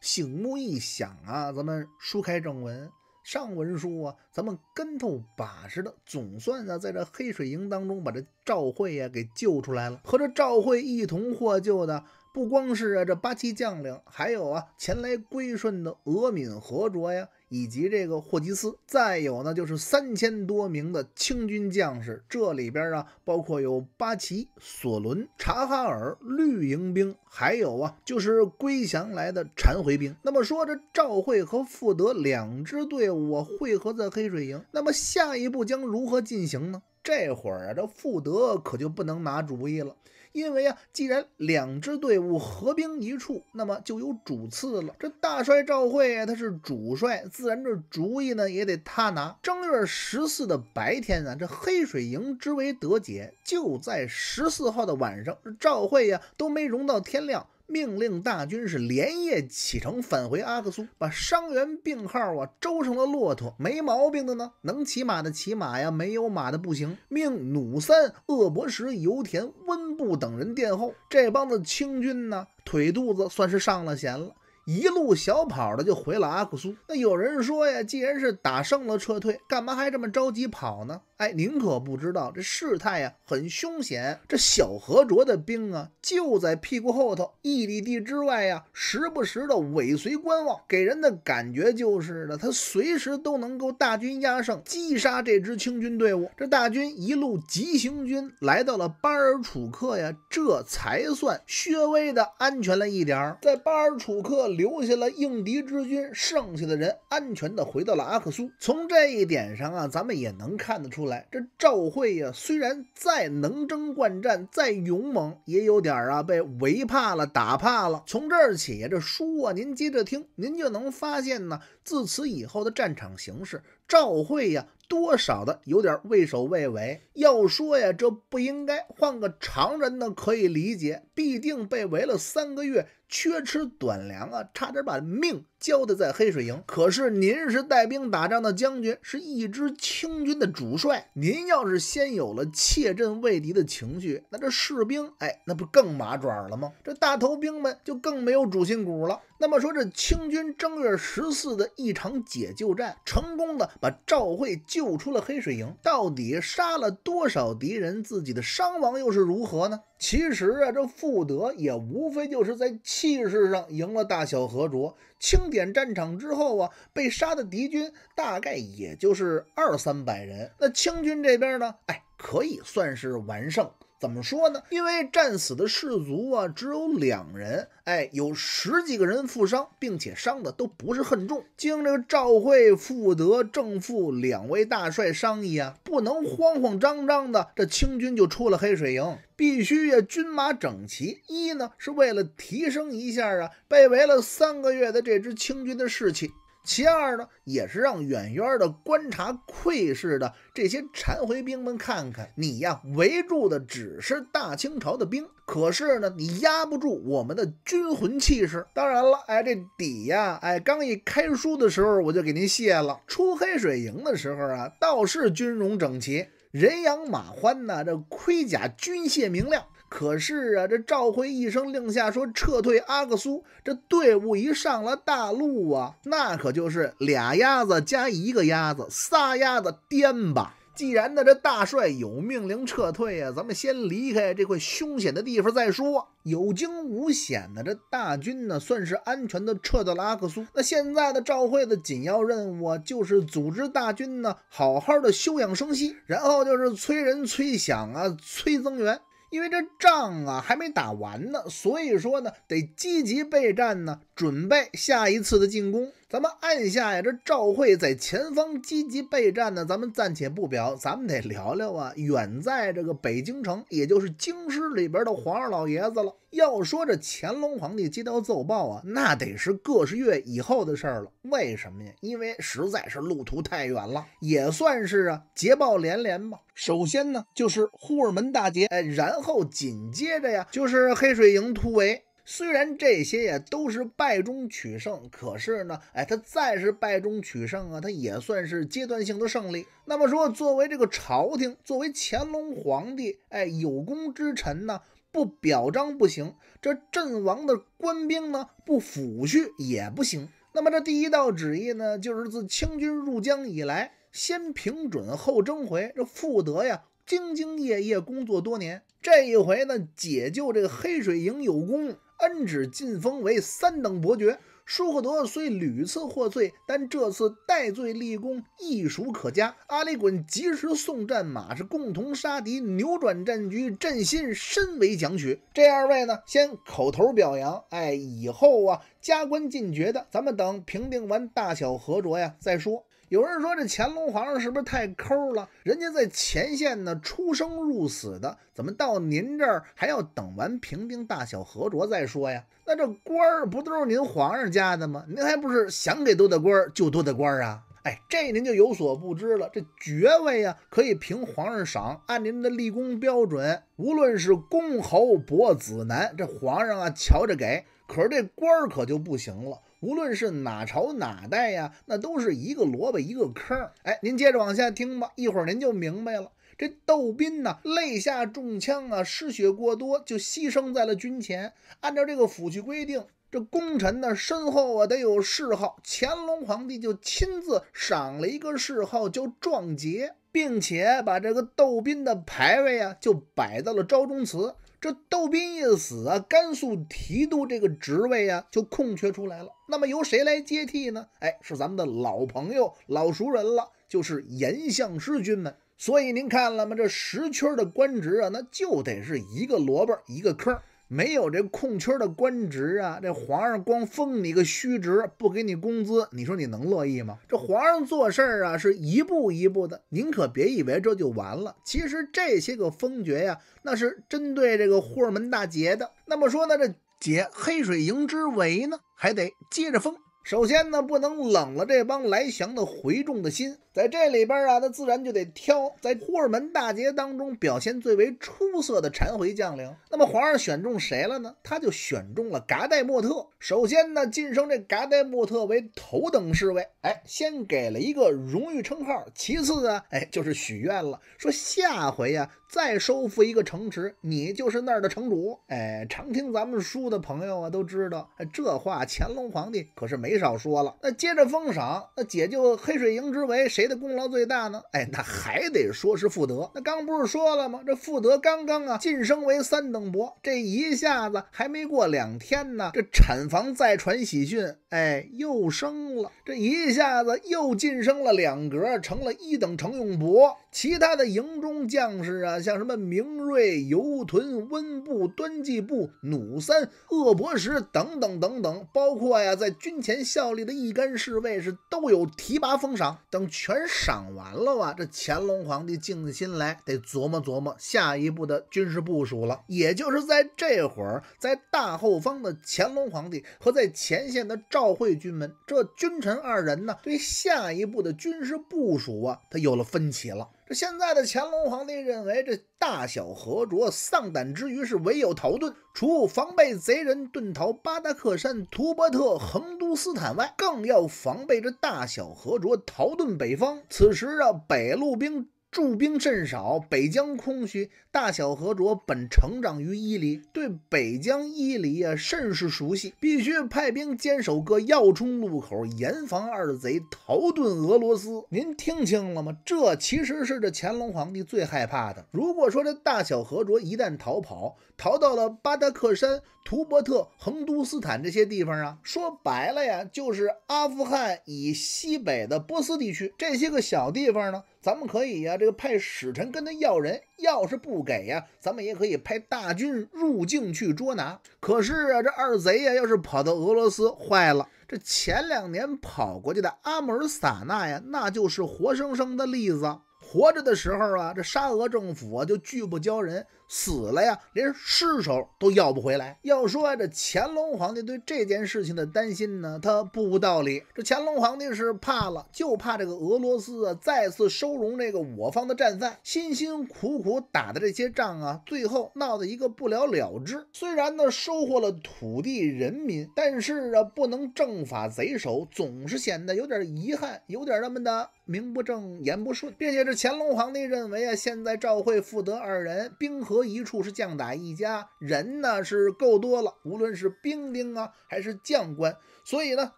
醒目一想啊，咱们书开正文，上文书啊，咱们跟头把式的，总算啊，在这黑水营当中把这赵慧呀给救出来了。和这赵慧一同获救的，不光是啊这八旗将领，还有啊前来归顺的额敏和卓呀。以及这个霍吉斯，再有呢就是三千多名的清军将士，这里边啊包括有八旗、索伦、察哈尔绿营兵，还有啊就是归降来的忏回兵。那么说这赵慧和富德两支队伍汇合在黑水营，那么下一步将如何进行呢？这会儿啊，这傅德可就不能拿主意了，因为啊，既然两支队伍合兵一处，那么就有主次了。这大帅赵惠他是主帅，自然这主意呢也得他拿。正月十四的白天啊，这黑水营之围得解，就在十四号的晚上，赵惠呀都没容到天亮。命令大军是连夜启程返回阿克苏，把伤员、病号啊，周成了骆驼。没毛病的呢，能骑马的骑马呀，没有马的不行。命努三、鄂博什、油田、温布等人殿后。这帮子清军呢，腿肚子算是上了弦了。一路小跑的就回了阿克苏。那有人说呀，既然是打胜了撤退，干嘛还这么着急跑呢？哎，您可不知道，这事态呀很凶险。这小何卓的兵啊，就在屁股后头一里地之外呀，时不时的尾随观望，给人的感觉就是呢，他随时都能够大军压上，击杀这支清军队伍。这大军一路急行军来到了巴尔楚克呀，这才算稍微的安全了一点儿。在巴尔楚克里。留下了应敌之军，剩下的人安全的回到了阿克苏。从这一点上啊，咱们也能看得出来，这赵惠呀，虽然再能征惯战，再勇猛，也有点啊被围怕了，打怕了。从这儿起呀，这书啊，您接着听，您就能发现呢。自此以后的战场形势，赵惠呀，多少的有点畏首畏尾。要说呀，这不应该，换个常人呢可以理解，必定被围了三个月。缺吃短粮啊，差点把命交代在黑水营。可是您是带兵打仗的将军，是一支清军的主帅。您要是先有了怯阵畏敌的情绪，那这士兵哎，那不更马爪了吗？这大头兵们就更没有主心骨了。那么说，这清军正月十四的一场解救战，成功的把赵惠救出了黑水营。到底杀了多少敌人？自己的伤亡又是如何呢？其实啊，这富德也无非就是在气势上赢了大小和卓。清点战场之后啊，被杀的敌军大概也就是二三百人。那清军这边呢，哎，可以算是完胜。怎么说呢？因为战死的士卒啊只有两人，哎，有十几个人负伤，并且伤的都不是很重。经这个赵惠、傅德、郑复两位大帅商议啊，不能慌慌张张的，这清军就出了黑水营，必须呀军马整齐。一呢是为了提升一下啊被围了三个月的这支清军的士气。其二呢，也是让远远的观察窥视的这些残回兵们看看，你呀围住的只是大清朝的兵，可是呢，你压不住我们的军魂气势。当然了，哎，这底呀，哎，刚一开书的时候我就给您卸了。出黑水营的时候啊，倒是军容整齐，人仰马欢呐，这盔甲军械明亮。可是啊，这赵辉一声令下，说撤退阿克苏，这队伍一上了大路啊，那可就是俩鸭子加一个鸭子，仨鸭子颠吧。既然呢这大帅有命令撤退啊，咱们先离开这块凶险的地方再说。有惊无险的，这大军呢算是安全的撤到了阿克苏。那现在的赵辉的紧要任务就是组织大军呢，好好的休养生息，然后就是催人催饷啊，催增援。因为这仗啊还没打完呢，所以说呢，得积极备战呢，准备下一次的进攻。咱们按下呀，这赵惠在前方积极备战呢，咱们暂且不表。咱们得聊聊啊，远在这个北京城，也就是京师里边的皇上老爷子了。要说这乾隆皇帝接到奏报啊，那得是个十月以后的事儿了。为什么呀？因为实在是路途太远了，也算是啊捷报连连吧。首先呢，就是护尔门大捷，然后紧接着呀，就是黑水营突围。虽然这些也都是败中取胜，可是呢，哎，他再是败中取胜啊，他也算是阶段性的胜利。那么说，作为这个朝廷，作为乾隆皇帝，哎，有功之臣呢，不表彰不行；这阵亡的官兵呢，不抚恤也不行。那么这第一道旨意呢，就是自清军入江以来，先平准后征回，这富德呀，兢兢业业工作多年，这一回呢，解救这个黑水营有功。恩旨晋封为三等伯爵。舒克德虽屡次获罪，但这次戴罪立功，亦属可嘉。阿里衮及时送战马，是共同杀敌、扭转战局、振心，深为奖取。这二位呢，先口头表扬，哎，以后啊，加官进爵的，咱们等平定完大小和卓呀再说。有人说这乾隆皇上是不是太抠了？人家在前线呢，出生入死的，怎么到您这儿还要等完平定大小和卓再说呀？那这官儿不都是您皇上家的吗？您还不是想给多大官儿就多大官儿啊？哎，这您就有所不知了。这爵位呀，可以凭皇上赏，按您的立功标准，无论是公侯伯子男，这皇上啊瞧着给；可是这官儿可就不行了。无论是哪朝哪代呀，那都是一个萝卜一个坑。哎，您接着往下听吧，一会儿您就明白了。这窦斌呢，肋下中枪啊，失血过多，就牺牲在了军前。按照这个府去规定，这功臣呢，身后啊得有谥号。乾隆皇帝就亲自赏了一个谥号，叫壮杰，并且把这个窦斌的牌位啊就摆到了昭忠祠。这窦斌一死啊，甘肃提督这个职位啊就空缺出来了。那么由谁来接替呢？哎，是咱们的老朋友、老熟人了，就是严相师军们。所以您看了吗？这十圈的官职啊，那就得是一个萝卜一个坑。没有这空缺的官职啊，这皇上光封你个虚职，不给你工资，你说你能乐意吗？这皇上做事儿啊，是一步一步的，您可别以为这就完了。其实这些个封爵呀，那是针对这个霍尔门大捷的。那么说呢，这解黑水营之围呢，还得接着封。首先呢，不能冷了这帮来降的回众的心，在这里边啊，他自然就得挑在霍尔门大捷当中表现最为出色的禅回将领。那么皇上选中谁了呢？他就选中了噶代莫特。首先呢，晋升这噶代莫特为头等侍卫，哎，先给了一个荣誉称号。其次啊，哎，就是许愿了，说下回呀，再收复一个城池，你就是那儿的城主。哎，常听咱们书的朋友啊，都知道这话，乾隆皇帝可是没。少说了，那接着封赏，那解救黑水营之围，谁的功劳最大呢？哎，那还得说是富德。那刚不是说了吗？这富德刚刚啊晋升为三等伯，这一下子还没过两天呢，这产房再传喜讯，哎，又升了，这一下子又晋升了两格，成了一等乘用伯。其他的营中将士啊，像什么明瑞、尤屯、温布、端济布、努三、鄂博什等等等等，包括呀，在军前。效力的一干侍卫是都有提拔封赏，等全赏完了啊，这乾隆皇帝静下心来得琢磨琢磨下一步的军事部署了。也就是在这会儿，在大后方的乾隆皇帝和在前线的赵惠军们，这君臣二人呢，对下一步的军事部署啊，他有了分歧了。这现在的乾隆皇帝认为，这大小和卓丧胆之余是唯有逃遁，除防备贼人遁逃巴达克山、图伯特、恒都斯坦外，更要防备这大小和卓逃遁北方。此时啊，北路兵驻兵甚少，北疆空虚。大小和卓本成长于伊犁，对北疆伊犁啊甚是熟悉，必须派兵坚守各要冲路口，严防二贼逃遁俄罗斯。您听清了吗？这其实是这乾隆皇帝最害怕的。如果说这大小和卓一旦逃跑，逃到了巴达克山、图伯特、恒都斯坦这些地方啊，说白了呀，就是阿富汗以西北的波斯地区这些个小地方呢，咱们可以呀，这个派使臣跟他要人。要是不给呀，咱们也可以派大军入境去捉拿。可是啊，这二贼呀，要是跑到俄罗斯，坏了！这前两年跑过去的阿姆尔萨纳呀，那就是活生生的例子。活着的时候啊，这沙俄政府啊就拒不交人；死了呀，连尸首都要不回来。要说这乾隆皇帝对这件事情的担心呢，他不无道理。这乾隆皇帝是怕了，就怕这个俄罗斯啊再次收容这个我方的战犯，辛辛苦苦打的这些仗啊，最后闹得一个不了了之。虽然呢收获了土地人民，但是啊不能正法贼首，总是显得有点遗憾，有点那么的。名不正言不顺，并且这乾隆皇帝认为啊，现在赵惠、富德二人兵合一处是将打一家人呢，是够多了，无论是兵丁啊还是将官，所以呢，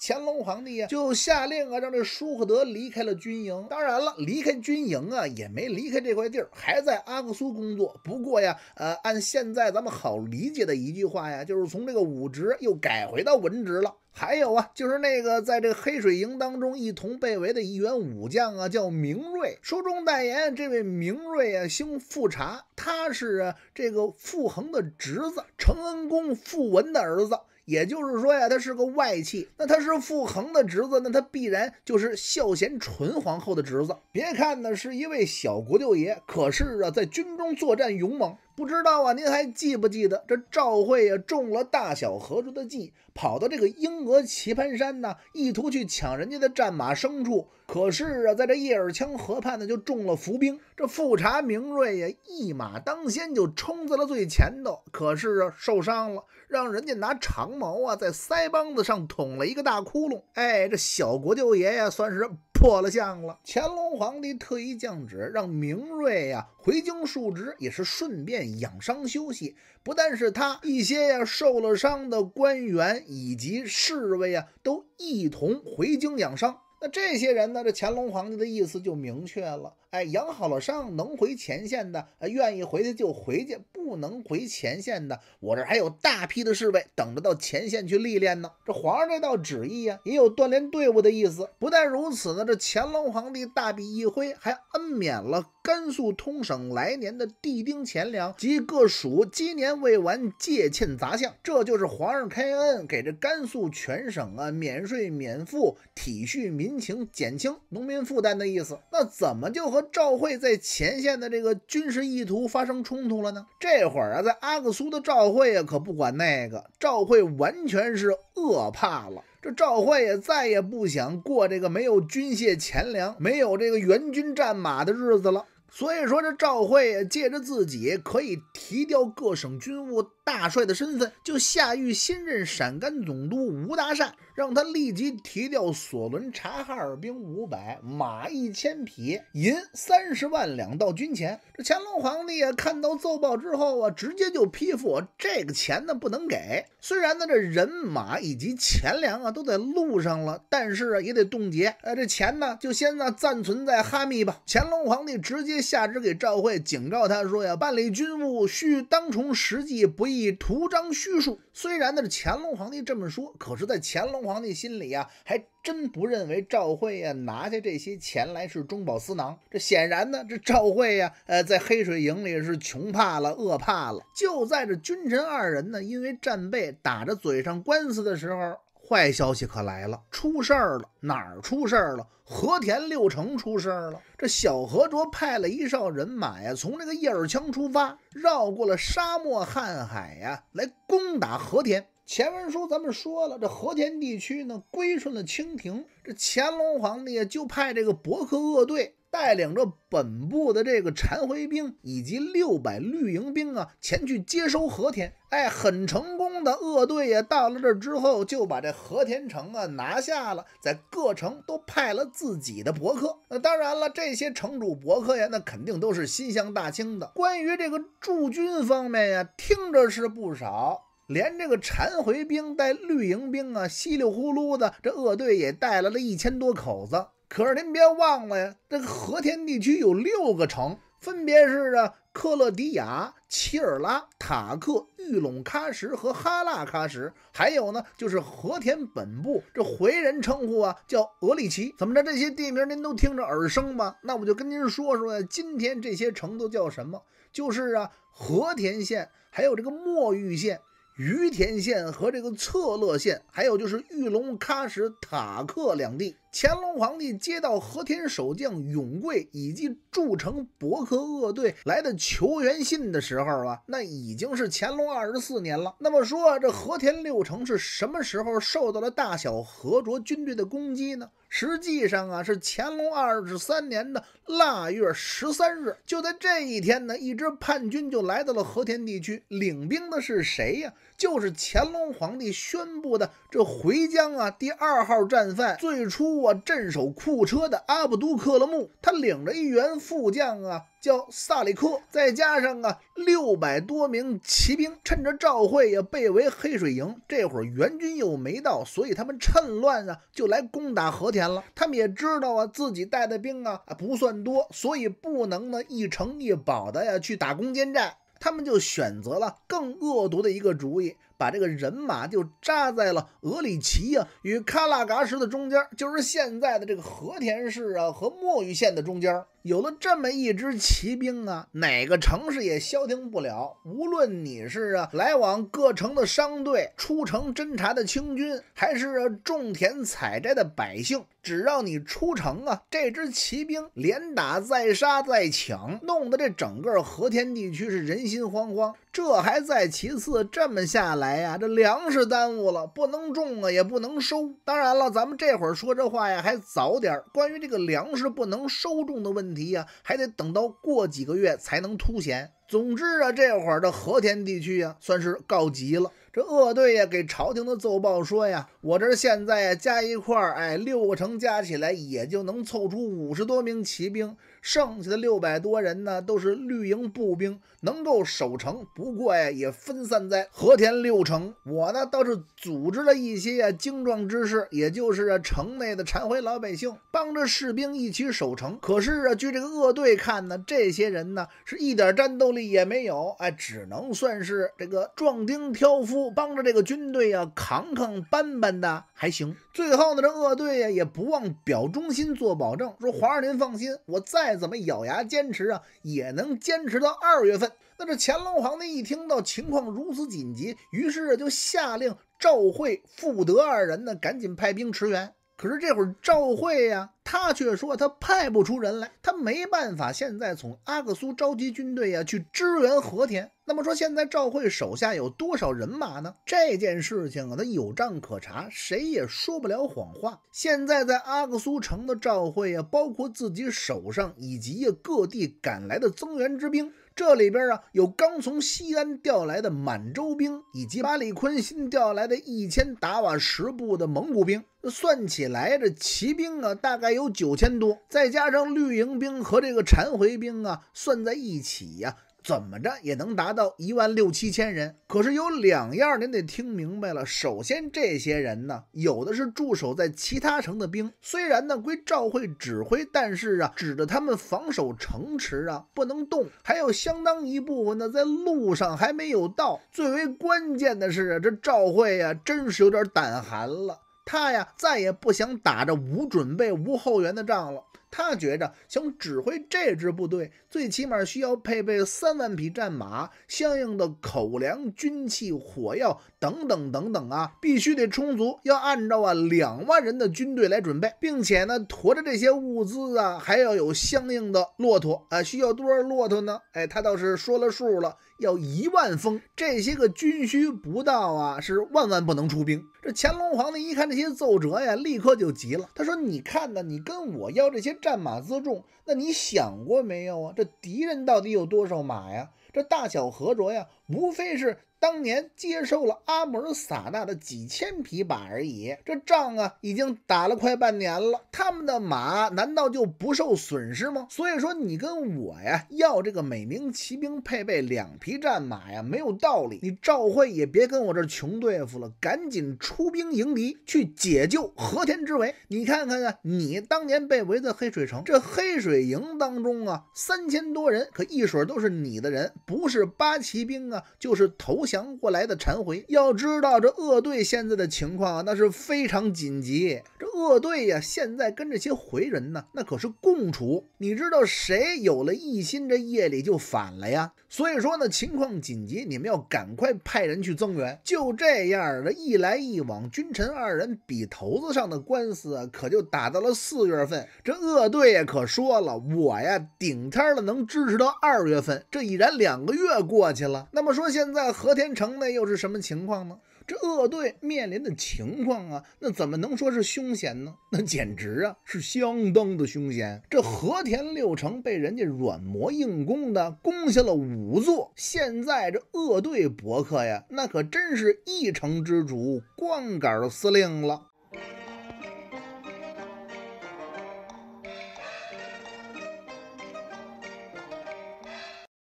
乾隆皇帝就下令啊，让这舒赫德离开了军营。当然了，离开军营啊，也没离开这块地儿，还在阿克苏工作。不过呀，呃，按现在咱们好理解的一句话呀，就是从这个武职又改回到文职了。还有啊，就是那个在这个黑水营当中一同被围的一员武将啊，叫明瑞。书中代言这位明瑞啊，姓富察，他是啊这个傅恒的侄子，承恩公傅文的儿子。也就是说呀，他是个外戚。那他是傅恒的侄子，那他必然就是孝贤纯皇后的侄子。别看呢是一位小国舅爷，可是啊，在军中作战勇猛。不知道啊，您还记不记得这赵慧啊中了大小河珠的计，跑到这个英俄棋盘山呢，意图去抢人家的战马牲畜。可是啊，在这叶尔羌河畔呢，就中了伏兵。这富察明瑞呀，一马当先就冲在了最前头，可是啊，受伤了，让人家拿长矛啊，在腮帮子上捅了一个大窟窿。哎，这小国舅爷呀，算是。破了相了，乾隆皇帝特意降旨让明瑞呀回京述职，也是顺便养伤休息。不但是他，一些呀受了伤的官员以及侍卫啊，都一同回京养伤。那这些人呢？这乾隆皇帝的意思就明确了。哎，养好了伤能回前线的，啊，愿意回去就回去；不能回前线的，我这还有大批的侍卫等着到前线去历练呢。这皇上这道旨意啊，也有锻炼队伍的意思。不但如此呢，这乾隆皇帝大笔一挥，还恩免了。甘肃通省来年的地丁钱粮及各属今年未完借欠杂项，这就是皇上开恩给这甘肃全省啊免税免赋，体恤民情，减轻农民负担的意思。那怎么就和赵惠在前线的这个军事意图发生冲突了呢？这会儿啊，在阿克苏的赵惠啊，可不管那个。赵惠完全是饿怕了，这赵惠也再也不想过这个没有军械钱粮、没有这个援军战马的日子了。所以说，这赵慧借着自己可以提调各省军务。大帅的身份，就下谕新任陕甘总督吴大善，让他立即提调索伦察哈尔兵五百，马一千匹，银三十万两到军前。这乾隆皇帝啊，看到奏报之后啊，直接就批复：这个钱呢，不能给。虽然呢，这人马以及钱粮啊，都在路上了，但是啊，也得冻结。哎，这钱呢，就先呢暂存在哈密吧。乾隆皇帝直接下旨给赵惠，警告他说：呀，办理军务，需当从实际，不易。以图章虚数，虽然呢是乾隆皇帝这么说，可是，在乾隆皇帝心里啊，还真不认为赵惠呀拿下这些钱来是中饱私囊。这显然呢，这赵惠呀，呃，在黑水营里是穷怕了、饿怕了。就在这君臣二人呢，因为战备打着嘴上官司的时候。坏消息可来了，出事儿了！哪儿出事儿了？和田六城出事儿了。这小何卓派了一哨人马呀，从这个叶尔羌出发，绕过了沙漠瀚海呀，来攻打和田。前文书咱们说了，这和田地区呢归顺了清廷，这乾隆皇帝就派这个博克鄂队带领着本部的这个禅回兵以及六百绿营兵啊，前去接收和田。哎，很成功的鄂队呀，到了这儿之后就把这和田城啊拿下了，在各城都派了自己的博克。那当然了，这些城主博克呀，那肯定都是心向大清的。关于这个驻军方面呀，听着是不少。连这个忏回兵带绿营兵啊，稀里呼噜的这鄂队也带来了一千多口子。可是您别忘了呀，这个和田地区有六个城，分别是啊克勒迪亚、齐尔拉、塔克、玉龙喀什和哈拉喀什，还有呢就是和田本部。这回人称呼啊叫额里奇。怎么着，这些地名您都听着耳生吗？那我就跟您说说，今天这些城都叫什么？就是啊和田县，还有这个墨玉县。于田县和这个策勒县，还有就是玉龙喀什塔克两地。乾隆皇帝接到和田守将永贵以及筑城博克鄂队来的求援信的时候啊，那已经是乾隆二十四年了。那么说，这和田六城是什么时候受到了大小和卓军队的攻击呢？实际上啊，是乾隆二十三年的腊月十三日，就在这一天呢，一支叛军就来到了和田地区。领兵的是谁呀？就是乾隆皇帝宣布的这回疆啊第二号战犯。最初镇守库车的阿卜都克勒木，他领着一员副将啊，叫萨里克，再加上啊六百多名骑兵，趁着赵会也被围黑水营，这会儿援军又没到，所以他们趁乱啊就来攻打和田了。他们也知道啊自己带的兵啊不算多，所以不能呢一城一堡的呀去打攻坚战，他们就选择了更恶毒的一个主意。把这个人马就扎在了额里奇啊与喀拉嘎什的中间，就是现在的这个和田市啊和墨玉县的中间。有了这么一支骑兵啊，哪个城市也消停不了。无论你是啊来往各城的商队、出城侦察的清军，还是种田采摘的百姓，只要你出城啊，这支骑兵连打再杀再抢，弄得这整个和田地区是人心惶惶。这还在其次，这么下来呀，这粮食耽误了，不能种啊，也不能收。当然了，咱们这会儿说这话呀，还早点。关于这个粮食不能收种的问，问题呀，还得等到过几个月才能凸显。总之啊，这会儿的和田地区呀，算是告急了。这鄂队呀，给朝廷的奏报说呀，我这现在加一块儿，哎，六个城加起来也就能凑出五十多名骑兵。剩下的六百多人呢，都是绿营步兵，能够守城。不过呀，也分散在和田六城。我呢，倒是组织了一些呀、精壮之士，也就是城内的残回老百姓，帮着士兵一起守城。可是啊，据这个鄂队看呢，这些人呢是一点战斗力也没有。哎，只能算是这个壮丁挑夫，帮着这个军队啊扛扛搬搬的还行。最后呢，这鄂队呀也不忘表忠心做保证，说皇上您放心，我再。再怎么咬牙坚持啊，也能坚持到二月份。那这乾隆皇帝一听到情况如此紧急，于是就下令赵惠、富德二人呢，赶紧派兵驰援。可是这会儿赵惠呀。他却说他派不出人来，他没办法。现在从阿克苏召集军队呀，去支援和田。那么说，现在赵惠手下有多少人马呢？这件事情啊，他有账可查，谁也说不了谎话。现在在阿克苏城的赵惠呀，包括自己手上以及各地赶来的增援之兵。这里边啊，有刚从西安调来的满洲兵，以及马里坤新调来的一千达瓦什部的蒙古兵，算起来这骑兵啊，大概有九千多，再加上绿营兵和这个缠回兵啊，算在一起呀。怎么着也能达到一万六七千人，可是有两样您得听明白了。首先，这些人呢，有的是驻守在其他城的兵，虽然呢归赵惠指挥，但是啊，指着他们防守城池啊不能动。还有相当一部分呢在路上还没有到。最为关键的是，这赵惠呀，真是有点胆寒了。他呀再也不想打着无准备、无后援的仗了。他觉着想指挥这支部队。最起码需要配备三万匹战马，相应的口粮、军器、火药等等等等啊，必须得充足。要按照啊两万人的军队来准备，并且呢驮着这些物资啊，还要有相应的骆驼啊。需要多少骆驼呢？哎，他倒是说了数了，要一万封，这些个军需不到啊，是万万不能出兵。这乾隆皇帝一看这些奏折呀，立刻就急了。他说：“你看呢，你跟我要这些战马辎重。”那你想过没有啊？这敌人到底有多少马呀？这大小合着呀，无非是。当年接收了阿门萨纳的几千匹马而已，这仗啊已经打了快半年了，他们的马难道就不受损失吗？所以说你跟我呀，要这个每名骑兵配备两匹战马呀，没有道理。你赵辉也别跟我这穷对付了，赶紧出兵迎敌，去解救和田之围。你看看啊，你当年被围在黑水城，这黑水营当中啊，三千多人，可一水都是你的人，不是八旗兵啊，就是投。降过来的忏回，要知道这恶队现在的情况啊，那是非常紧急。这恶队呀，现在跟这些回人呢，那可是共处。你知道谁有了异心，这夜里就反了呀。所以说呢，情况紧急，你们要赶快派人去增援。就这样这一来一往，君臣二人笔头子上的官司可就打到了四月份。这恶队呀，可说了，我呀顶天了，能支持到二月份。这已然两个月过去了。那么说现在和天城内又是什么情况呢？这鄂队面临的情况啊，那怎么能说是凶险呢？那简直啊是相当的凶险！这和田六城被人家软磨硬攻的攻下了五座，现在这鄂队伯克呀，那可真是一城之主、光杆司令了。